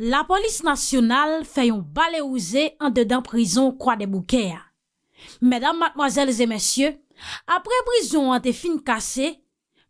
la polis nasyonal fè yon balè e ouzè an de dan prizon kwa de boukè ya. Mèdam matmazèl zè mèsyè, apre prizon an te fin kase,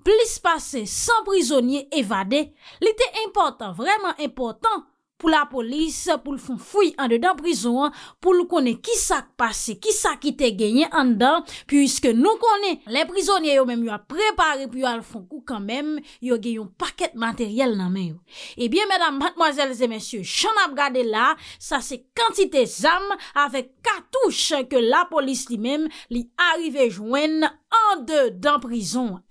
plis pase san prizonye evade, li te importan, vreman importan, pou la polis pou l foun fouy an de dan prizon an, pou l konen ki sa pase, ki sa kite genye an dan, puisque nou konen, le prizonye yo menm yo a prepare pou yo al foun kou kan menm, yo genyon paket materyel nan menm yo. Ebyen menam, matmoazelze mensyo, chan ap gade la, sa se kantite zam avek katouche ke la polis li menm li arrive jwen an de dan prizon an.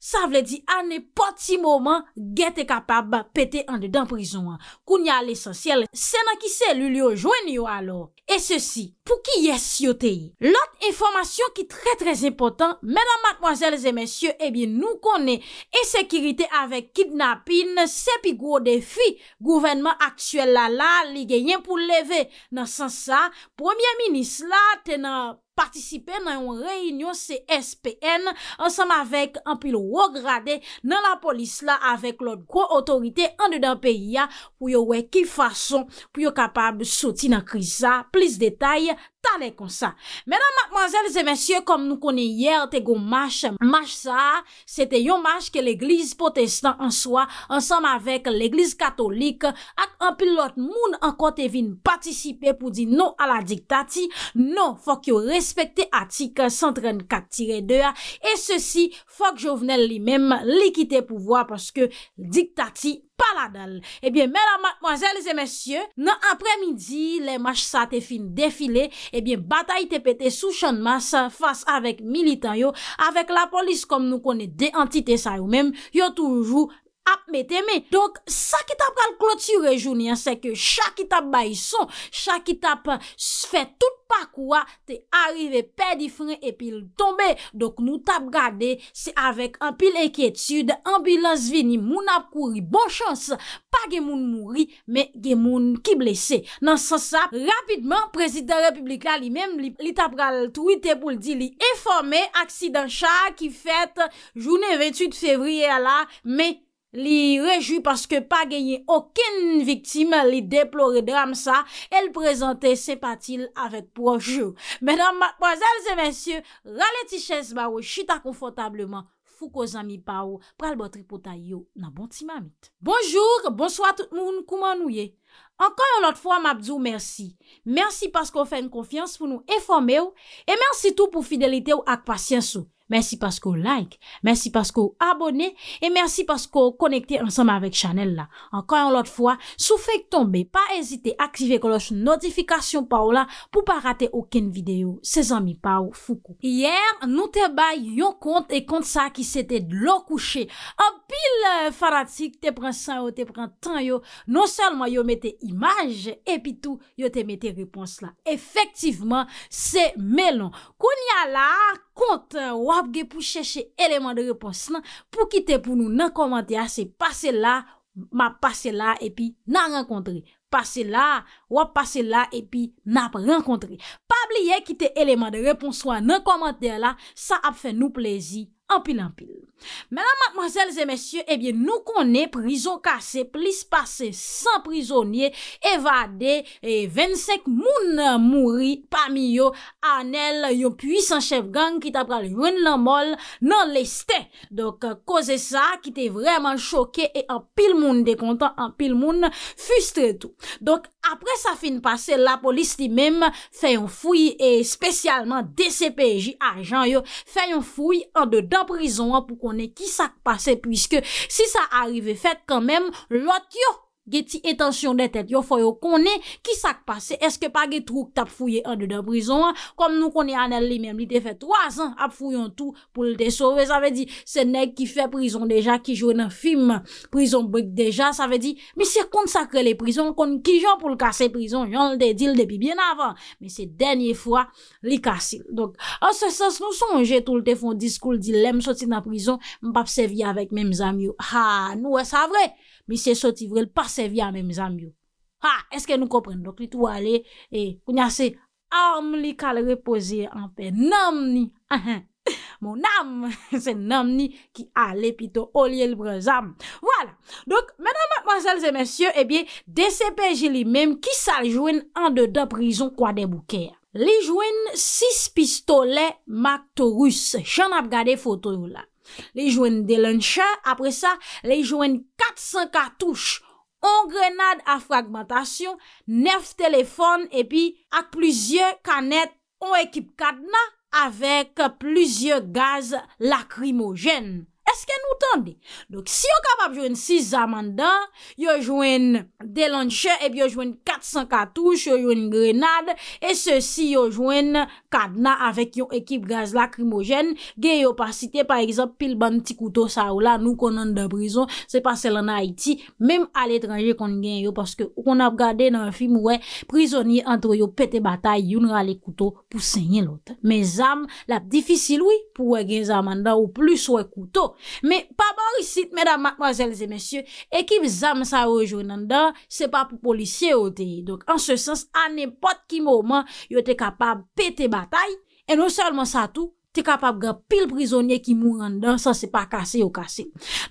Sa vle di ane poti mouman, ge te kapab ba pete ane dan prizon ane. Koun ya l'esensyel, senan ki se lulio jwen yo alo. E se si, pou ki yes yote yi? Lot informasyon ki tre trez impotant, menan makmwazelze mensyo, ebyen eh nou konen. E sekirite avek kidnapin, sepi gwo defi, gouvenman aksyel la la, li genyen pou leve. Nan san sa, premier minis la tena... Partisipe nan yon reynyon CSPN ansan avèk anpil wog rade nan la polis la avèk lòt kwa otorite an de dan peyi ya pou yo wè ki fason pou yo kapab soti nan kriza. Plis detay. Sa ne konsa. Menan, matmanzèl, zè mensyè, kom nou konè yè, te gounmash, mash sa, se te yonmash ke l'Eglise potestan ansoa, ansanm avèk l'Eglise katolik, ak anpilot moun anko te vin patisipe pou di nou a la diktati, nou fòk yo respèkte atik, s'entren katire dewa, e sèsi fòk jovenel li mèm likite pou vwa, paske diktati yonmash. paladal. Ebyen, mè la madmoazèl zè mèsyè, nan apre midi, lè mach sa te fin defile, ebyen, eh batay te pète sou chanman sa fass avèk militan yo, avèk la polis kom nou konè de antite sa yo mèm, yo toujou ap me teme. Donk, sa ki tap gal kloti rejouni an, se ke chak ki tap bayison, chak ki tap euh, fè tout pa kwa, te arrive pe di fran epil tombe. Donk nou tap gade, se avèk apil ekietude, ambilans vini, moun ap kouri, bon chans, pa gen moun mouri, men gen moun ki blese. Nan sa sa, rapidman, prezident republikan li menm li tap gal tweet epil di li eforme, aksidan chak ki fèt, jounen 28 fevriye ala, menk Li rejoui paske pa genye okin viktime, li deplore dramsa, el prezante sempatil avet pou anjou. Menan, madmoazelze mensyou, rale ti ches ba ou, chita konfotableman, fou ko zami pa ou, pral botri pou ta yo nan bon ti mamit. Bonjour, bonsoat nou nou kouman nou ye. Ankan yon lot fwa, mabdou, mersi. Mersi paske ou fè yon konfians pou nou eforme ou, e mersi tou pou fidelite ou ak pasyens ou. Mersi paske ou like, mersi paske ou abone E mersi paske ou konekte ansame avèk chanel la Ankan yon lot fwa, sou fek tombe Pa ezite aktive kolos notifikasyon pa ou la Pou pa rate oken videyo, se zami pa ou fuku Yer, nou te bay yon kont E kont sa ki se te lo kouche A pil faratik, te pren san yo, te pren tan yo Non selman yo mete imaj E pi tou, yo te mete repons la Efektiveman, se menon Koun ya la, kont wa ap ge pou chèche eleman de repons nan, pou kite pou nou nan komantia se pase la, ma pase la, epi nan renkontre. Pase la, wap pase la, epi nan renkontre. Pabli ye kite eleman de repons wan nan komantia la, sa ap fè nou plezi, anpil anpil. Mè nan matmazèl zè mèsyè, nou konè, prizo kase, plis pase san prizonye, evade, e 25 moun mouri, pamiyo, anel, yon pwis an chèv gang ki ta pral yon lanmol nan leste. Dok, koze sa, ki te vreman choke, e an pil moun dekontan, an pil moun fustre tou. Dok, apre sa fin pase, la polis li mèm fè yon fouy, e spesyalman DCPJ a jan yo, fè yon fouy an de dan prizon an poukou. ponnen ki sa pase, pwiske si sa arrive, fet kanmen lot yo, Ge ti etansyon de tet yo foyo kone, ki sak pase, eske pa ge trouk tap fouye an de da prison an, kom nou koni an el li mem, li te fe 3 an, ap fouyon tou pou lte sove, sa ve di, se neg ki fe prison deja, ki joun an film, prison bug deja, sa ve di, mi se kont sakre le prison, kon ki joun pou lkase prison, jan lte dil depi bien avan, mi se denye fwa li kase. Donk, an se sens nou sonje, tou lte fon diskou l dilem, mpap se vi avèk mèm zamyou, ha, ah, nou wè sa vrej, Mi se soti vre l pa se vi a mem zanm yo. Ha, eske nou kompren. Dok li tou wale e kounyase am li kal repose anpe. Nam ni. Mon nam. Se nam ni ki ale pito olye l brez am. Vwala. Dok, menan matmasele se mensyo, e eh bie, de sepeji li menm ki sal jwen an de da prizon kwa debu kè. Li jwen sis pistole mak to rus. Chan ap gade fotou yon la. Li jwen delenche, apre sa, li jwen 400 katouche, 1 grenade a fragmantasyon, 9 telefon, epi ak pluzye kanet, 1 ekip kadna, avek pluzye gaz lakrimojen. kè nou tande. Si yo kapap jwen 6 amanda, yo jwen delanche, yo jwen 400 katouche, yo jwen grenade, e yo jwen kadna avèk yo ekip gaz lakrimogen, gen yo par site, par exemple, pil ban ti koutou sa ou la, nou konon de brison, se pa selan haiti, mèm al etranje kon gen yo, paske ou kon ap gade nan fim wè, prizonye antre yo pète batay, yon rale koutou pou senye lote. Men zam, lap difisil wè, pou wè gen zamanda ou plus wè koutou, Me, pa morisit, mèdam, mwazèlzè, mèsyè, e ki vzam sa wòjounan dan, se pa pou polisye wote. Donk, an se sens, an epot ki mouman, yo te kapab pete batay, e non selman sa tou, te kapab gap pil prizounye ki mouman dan, sa se pa kase yo kase.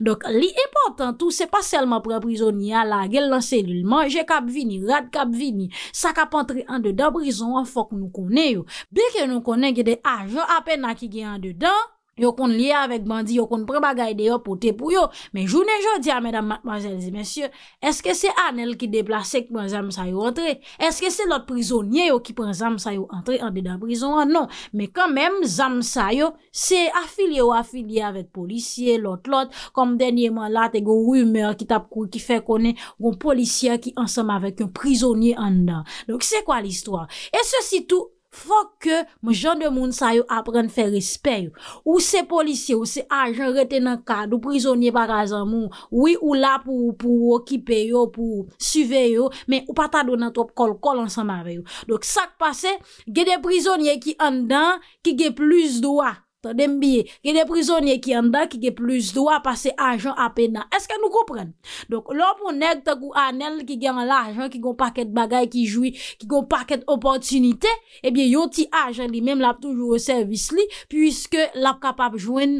Donk, li epot an tou, se pa selman pou prizounya la, gel lanse lulman, je kap vini, rad kap vini, sa kap antre an dedan, prizoun an fok nou konen yo. Bekè nou konen, gè de ajan apè na ki gè an dedan, Yo kon liye avèk bandi, yo kon pre bagay de yo potè pou yo. Men jounè jò diya, mèdam, mwazèlèzè, mèsyè, eske se anèl ki deplase kwen zam sa yo entre? Eske se lot prizonye yo ki pren zam sa yo entre andè da prizon an? Non, men kan mèm zam sa yo se afilye ou afilye avèk polisye, lot lot, kom denye man la te goun rumeur ki tap kou, ki fè konè goun polisye ki ansèm avèk yon prizonye andan. Lòk se kwa l'istwa? E se si tout, Fok ke mwen jan de moun sa yo apren fè risper yo. Ou se polisye, ou se ajan reten nan kade, ou prizonye barazan moun. Ou yi ou la pou kipe yo, pou suve yo. Men ou pata do nan trop kol kol ansan mave yo. Dok sak pase, gen de prizonye ki an dan ki gen plus do a. Dem biye, gen de prizonye ki an da ki gen plus do a pase ajan apena Eske nou kopren? Donk, lò pou neg ta kou anel ki gen la ajan ki kon paket bagay ki jwi Ki kon paket opportunite Ebyen eh yo ti ajan li menm la poujou ou servis li Puiske la pou kapap jwen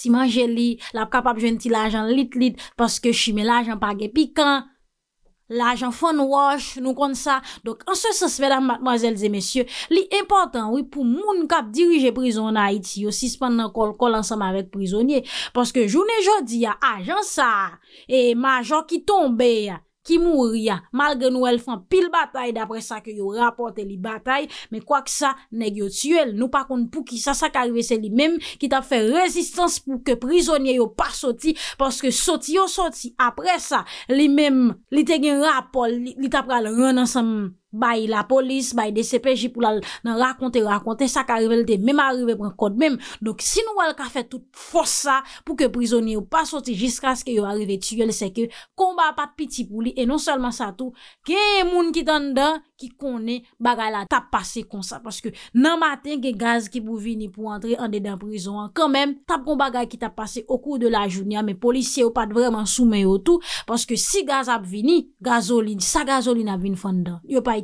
ti manje li La pou kapap jwen ti la ajan lit lit Paske shime la ajan page pikant L'ajan foun wosh nou kon sa. Dok anse se se vedan, mademoiselles et messieurs, li impotant, oui, pou moun kap dirije prison na Haiti, yo si span nan kol kol ansam avek prisonye. Paske jounen jodi, a, ajan sa, e, majon ki tombe, a, Ki mou ria, mal gen nou el fan pil batay, d'apre sa ke yo rapote li batay, me kwa ksa negyo tsyel, nou pa kon pou ki sa sa karive se li mem, ki ta fè rezistans pou ke prizonye yo pa soti, paske soti yo soti, apre sa, li mem, li te gen rapol, li ta pral ron ansam. bayi la polis, bayi de sepeji pou la nan rakonte, rakonte, sa ka revelte mèm arive pou an kode mèm, dok si nou wèl ka fè tout fòs sa pou ke prizonye ou pa soti jiska se ke yo arrive tsyèl, se ke komba pat piti pou li e non selman sa tou, ke moun ki tan dan, ki kone bagay la tap pase kon sa, paske nan matin gen gaz ki pou vini pou antre an de dan prizon, kan mèm, tap kon bagay ki tap pase au kou de la jounia, me polisye ou pat vreman soumen yo tou, paske si gaz ap vini, gazolini sa gazolini ap vini fan dan, yo paye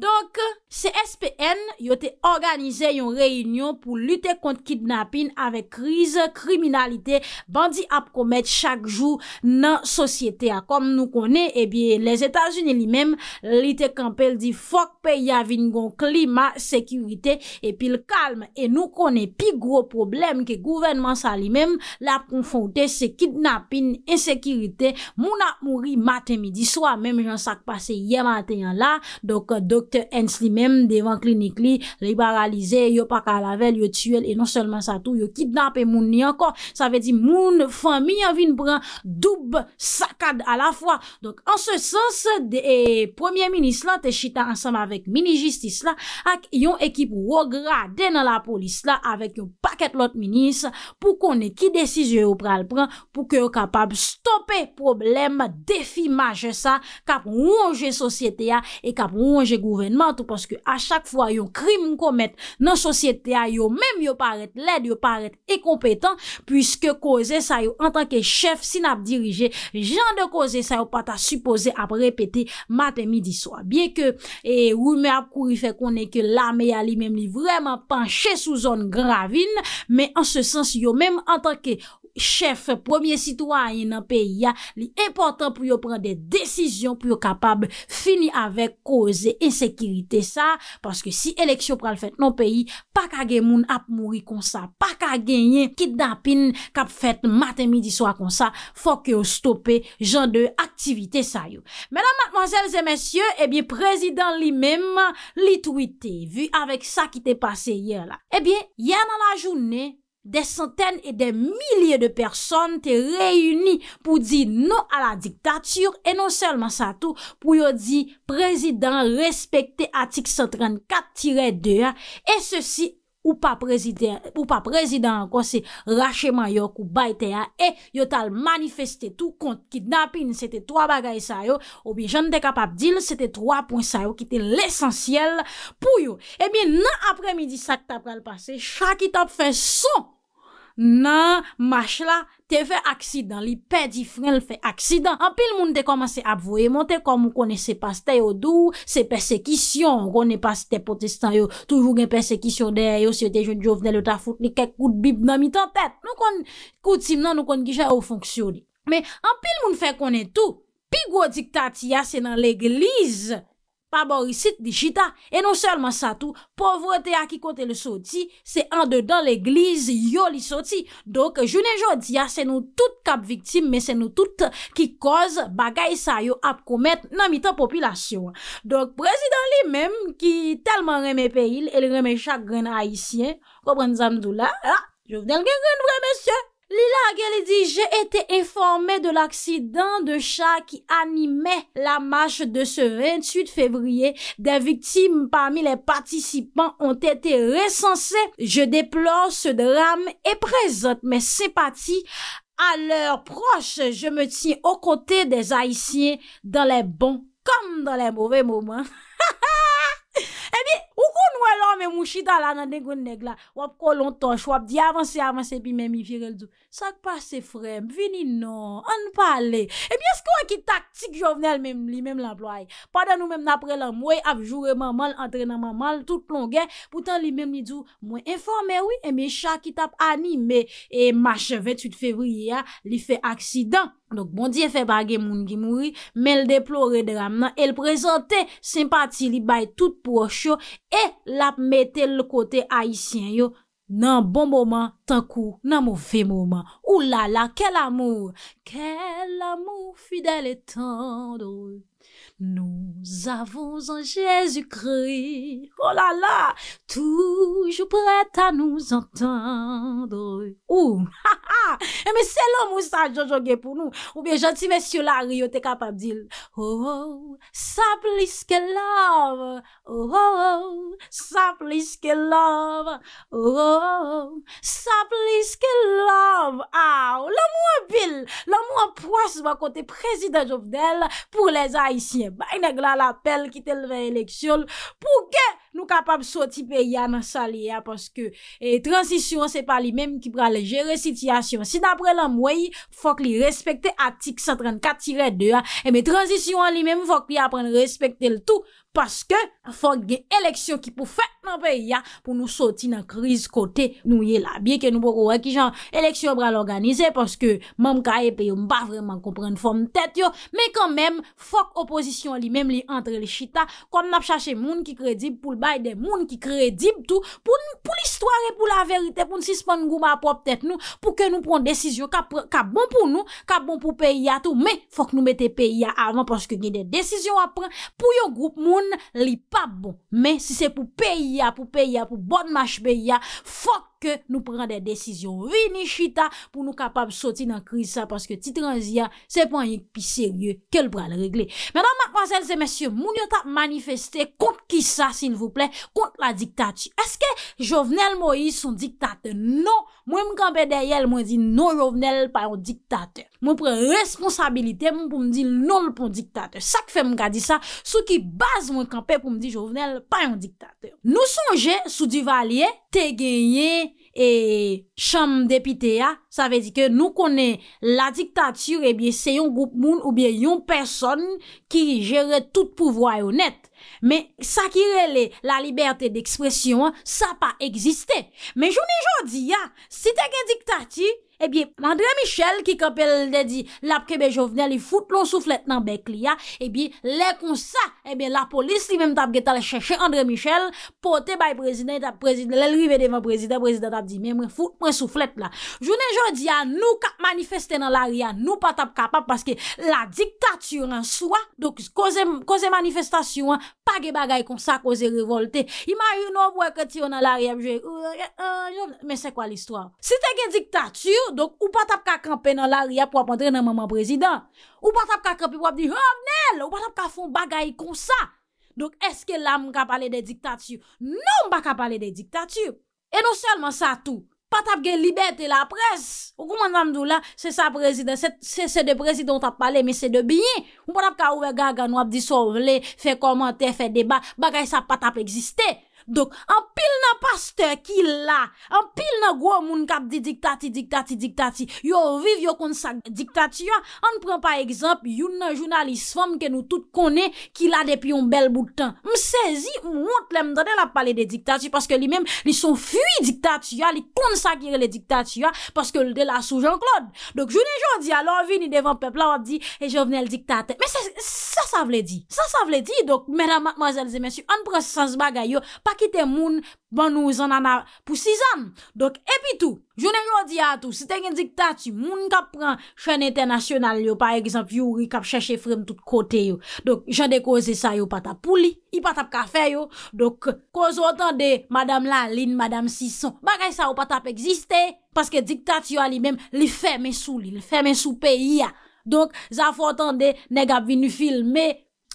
Donk, se SPN yote organize yon reyinyon pou lute kont kidnapping avek krize, kriminalite, bandi ap komet chak jou nan sosyete. A kom nou kone, ebi, les Etasunye li mem, lite kampel di fok pe yavin gon klima, sekurite, epil kalm. E nou kone pi gro problem ke gouvenman sa li mem, la kon fonte se kidnapping, ensekirite, mou na mouri maten midi soa, mem jan sak pase ye maten yan la, donk, donk, ens li menm devan klinik li liberalize, yo pa ka lavel, yo tsyel e non selman sa tou, yo kit nap e moun ni ankon, sa ve di moun fami avin pran, dub sakad a la fwa, donk an se sens de e, premier minis la te chita ansam avek mini jistis la ak yon ekip wog rade nan la polis la, avek yon paket lot minis, pou kon e ki desis yo pral pran, pou ke yo kapab stoppe problem, defi maje sa, kap ronge sosyete ya, e kap ronge go pouvenman tou paske a chak fwa yon krim mkomet nan sosyete a yon menm yon paret led yon paret ekompetan pwiske koze sa yon an tanke chef sin ap dirije jan de koze sa yon pata supose ap repete maten midi swa bie ke ou me ap kouri fe konen ke la meyali menm ni vreman panche sou zon gravine men an se sens yon menm an tanke Chef, premier citoyen nan peyi ya, li important pou yo pren de desisyon pou yo kapab fini avek koze insekirite sa. Paske si eleksyon pral fet nan peyi, pa ka gen moun ap mouri konsa, pa ka genyen kit dapin kap fet maten midi swa konsa, fok yo stope jan de aktivite sa yo. Menan, mademoiselles et messieurs, ebyen, eh prezident li mem, li tweeté, vu avèk sa ki te pase yè la. Ebyen, yè nan la jounè... Des centènes et des milliers de personnes te réunis pou di non à la dictature et non seulement sa tour pou yo di président respecté à TIC 134-2 et ceci Ou pa prezident an kon se rache mayok ou bayte ya. E yo tal manifeste tou kont kidnapping. Sete 3 bagay sa yo. Ou bi jen de kapap dil. Sete 3 poun sa yo ki te l'esensyel pou yo. Ebyen eh nan apre midi sakta pral pase. Chaki tap fe son. Nan, mach la, te fe aksidan, li pe di frel fe aksidan. An pil moun te komanse ap voye, moun te kon moun kone se passe te yo dou, se persekisyon. Kone passe te potestan yo, toujou gen persekisyon der yo, se yo te joun jo vnen yo ta fout ni kek kout bib nan mi tan tet. Nou kon kout sim nan nou kon gijan ou fonksyon li. Men, an pil moun fe kone tou, pi gwo diktati yase nan l'eglize. Paborisit di jita, e nou selman sa tou, povrete a ki kote le soti, se an de dan l'eglize yo li soti. Donk, jounen jodi a, se nou tout kap viktim, me se nou tout ki koz bagay sa yo ap komet nan mitan popilasyon. Donk, prezident li menm ki telman reme pe il, el reme chak gren haisyen, kopren zamdou la, a, ah, jovdel gen gren vremen syen, Lila elle dit, j'ai été informé de l'accident de chat qui animait la marche de ce 28 février. Des victimes parmi les participants ont été recensées. Je déplore ce drame et présente mes sympathies à leurs proches. Je me tiens aux côtés des Haïtiens dans les bons comme dans les mauvais moments. Mwen mwen chida lan nan den gwen neg la wap ko lontan ch wap di avanse avanse pi men mi virel do. Sak pa se frem, vini nan, an pa ale. Ebyen skwen ki taktik jo vene almen li men la ploye. Padan ou men napre lan mwen ap jureman mal, antrenaman mal, tout plongen. Poutan li men mi do mwen informe wè, e men chakit ap anime. E mach 28 fevriya li fe aksidan. Donk bon diye fe bagye moun gi mouri, men l de plore dram nan, el prezante sempati li bay tout proche yo, e lap mette l kote haisyen yo nan bon mouman, tankou nan moufe mouman. Oulala, kel amour, kel amour fidel et tendou. Nou zavons an jesu kreye Olala oh Toujou prete a nou zantande Ou Ha ha Eme eh, selon mousa jojogue pou nou Ou bien janti mèsyou la riyote kapabdil Ou oh, Sa oh, pliske love Ou Sa pliske love Ou Sa pliske love Ou ah, La mou an bil La mou an pois Ou akote prezidajov del Pou les aisyen bayne glal apel ki tel vye leksyon pou gen nou kapap soti pe ya nan sa li ya paske e, transisyon se pa li mem ki pra le jere sityasyon. Si dapre lan mwoyi, fok li respekte atik 134-2 e me transisyon li mem fok li apren respekte l tout paske fok gen eleksyon ki pou fèt nan pe ya pou nou soti nan kriz kote nou ye la. Biye ke nou pou kowe ki jan eleksyon pra l'organize paske mam kaye pe yo mba vreman kompren fom tèt yo. Me kon mem fok oposisyon li mem li antre li chita kon nap chache moun ki kredib pou l bay de moun ki kredib tou, pou l'histoire pou la verite, pou n'sispan nou goup apop tèt nou, pou ke nou proun desisyon, ka bon pou nou, ka bon pou PIA tou, me fok nou mette PIA avan, porske gen de desisyon apren, pou yon goup moun li pa bon, me si se pou PIA, pou PIA, pou bon match PIA, fok, ke nou pren de desisyon vini chita pou nou kapab soti nan kriz sa paske titran ziya se pon yon pi serye ke l pral regle. Mèdame, mademoiselles et messieurs, moun yo ta manifeste kont ki sa, si nou pouple, kont la diktati. Eske Jovenel Moïse son diktate? Non, mwen mkampè de yel mwen di non Jovenel pa yon diktate. Mwen pren responsabilite mwen pou mdi non l pou diktate. Sak fe mkadi sa sou ki baz mwen kampè pou mdi Jovenel pa yon diktate. Nou sonje sou di valye te genye... E chanm depite ya, sa ve di ke nou konen la diktatüre e bie se yon goup moun ou bie yon person ki jere tout pouvoi ou net. Me sa ki rele la liberte d'ekspresyon, sa pa egziste. Me jouni joun di ya, si te gen diktatüre, Ebi, eh André Michel ki kapel de di, la prebe jo vnen li foute loun souflet nan bek li ya, ebi, eh le kon sa, ebi, eh la polis li men tab geta le chèche André Michel, pote bay prezident, le lrive de man prezident, prezident tab di, men foute mwen souflet la. Jounen jò di ya, nou kap manifestè nan la riyan, nou pa tab kapap, paske la diktatür an swa, dok koze manifestasyon, pa ge bagay kon sa koze revolte. Iman yon nou wè kè tiyon nan la riyan, jò, jò, jò, jò, men se kwa l'istwa? Si te gen diktatür, Donk ou pa tap ka krepe nan la riyap pou ap entre nan maman prezident Ou pa tap ka krepe pou ap di Honel oh, ou pa tap ka fon bagay kon sa Donk eske la mou ka pale de diktatiu Nou mou pa ka pale de diktatiu E nou selman sa tou Pa tap gen libet e la pres Ou kou mandam dou la Se sa prezident se se de prezident ap pale Me se de biye Ou pa tap ka ouwe gagan ou ap diso vle Fe komante fe deba bagay sa pa tap existe Dok, an pil nan paste ki la, an pil nan gwo moun kap di diktati, diktati, diktati, yo viv, yo konsagri diktati yo, an pren pa ekzamp, yon nan jounalist fom ke nou tout konen ki la depi yon bel boutan. M sezi, m wote le, m dade la pale de diktati, paske li menm, li son fuy diktati yo, li konsagri le diktati yo, paske li de la sou Jean Claude. Dok, jounen joun di, alon vi ni devan pepl la, wap di, e joun vnen l diktati. M sezi, sa sezi. Sa sa vle di, sa sa vle di, dok, mèdam, mazèlze, mèsyou, an prosesans bagay yo, pa kite moun ban nou zanana pou 6 an. Dok, epi tou, jounen lodi a tou, si te gen diktati, moun kap pran chen etè nasyonal yo, par exemple, yu yu kap chèche frem tout kote yo. Dok, jan de koze sa yo patap pou li, yi patap kafe yo, dok, kozo otan de madame Laline, madame Sison. Bagay sa yo patap egziste, paske diktati yo alimèm li fèmè sou li, li fèmè sou peyi ya. Donk, zafotan de neg ap vinu filme,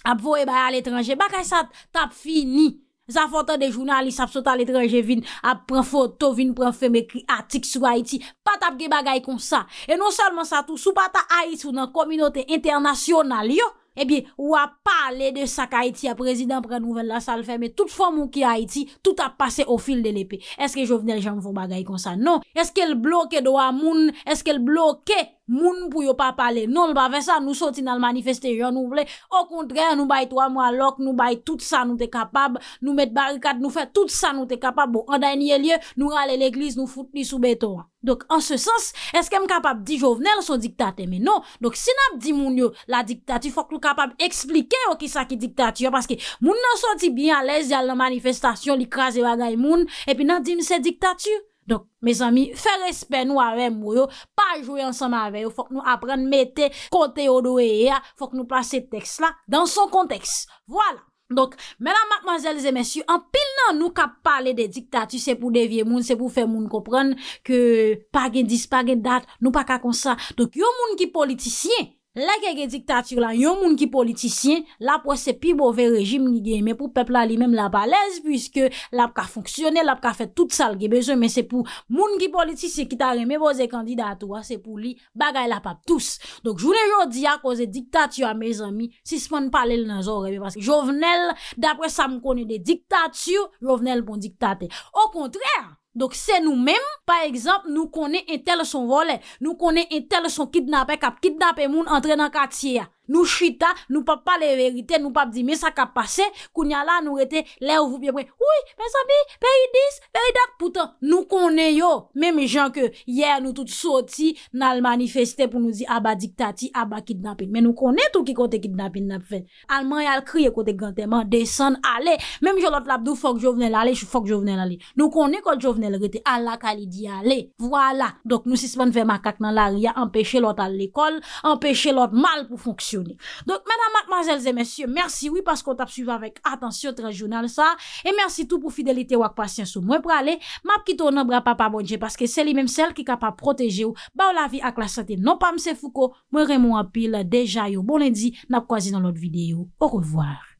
ap vo e bay al etranje, bakay sa tap fini, zafotan de jounalist ap sota al etranje vin, ap pren foto vin, pren film ekri atik sou Haiti, patap ge bagay kon sa, e non salman sa tou, sou pata Haiti sou nan kominote internasyonal yo, Ebi, eh ou a pale de sak Haiti a prezident pre nouvel la sal fèmè. Tout fò moun ki Haiti, tout a pase ou fil de l'épè. Eske jò vnen jò moun fò bagay kon sa? Non. Eske l bloke do a moun? Eske l bloke moun pou yo pa pale? Non. L bave sa, nou soti nan l manifesté, jò nou vle. Ou kontre, nou baye 3 moun a lòk, nou baye tout sa nou te kapab. Nou met barikat, nou fè tout sa nou te kapab. Ou bon, an dan yè lye, nou rale l'eklis, nou foute ni soube towa. Donk, an se sens, eske m kapab di jovnel son diktate, men non. Donk, si nap di moun yo la diktati, fok nou kapab eksplike yo oh, ki sa ki diktati yo. Paske, moun nan soti biyan lez di al nan manifestasyon, li krasi wada y moun, epi nan di mse diktati yo. Donk, mes ami, fe respen nou avè mwyo, pa jwoy ansam avè yo, fok nou apren mette kote yodo e ya, fok nou pas se teks la, dan son konteks. Voilà. Donk menan matmazel zemensyu, an pil nan nou ka pale de diktati, se pou devye moun, se pou fe moun kopron, ke pagin dis, pagin dat, nou pa ka konsa. Donk yo moun ki politisyen, La kege diktatür la, yon moun ki politisyen, la pou se pi bove rejim ni ge eme pou pepla li menm la palez, pwiske la pou ka fonksyonel, la pou ka fet tout sal ge bezon, men se pou moun ki politisyen ki ta reme boze kandidato, se pou li bagay la pap tous. Donk jounen jodi a koze diktatür a me zami, sisman pale l nan zorebe, paske jovenel, dapre sa m konen de diktatür, jovenel pou bon diktate. Ou kontrean! Dok se nou menm, pa ekzamp, nou konen entel son volè. Nou konen entel son kidnapè kap, kidnapè moun entre nan katiè ya. Nou chita, nou pap pale verite Nou pap di me sa ka pase Kounya la nou rete le ou vupye pre Ouye, mè sami, pè yi dis, pè yi dak Poutan, nou konè yo Mè mè jan ke, yè nou tout soti Nal manifeste pou nou di Aba diktati, aba kidnapin Mè nou konè tou ki kote kidnapin nap ven Alman yal kriye kote granteman Desen, ale, mè mè jolot labdou Fok jovenel ale, fok jovenel ale Nou konè kol jovenel rete, alak ali di ale Vwala, dok nou sisman ve makak nan la Yal empèche lot al ekol Empèche lot mal pou fonksyon Don menan mat mazelze mensyon, mersi wii pas kon tap suvi avek atansyon tre jounal sa E mersi tou pou fidelite wak pas yon sou mwen prale Map kito nan bra pa pa bonje paske seli menm sel ki ka pa proteje ou bon Ba ou la vi ak la saten non pa mse fuko, mwen remon apil deja yo Bon endi, nap kwa zi nan lot videyo, ou revoir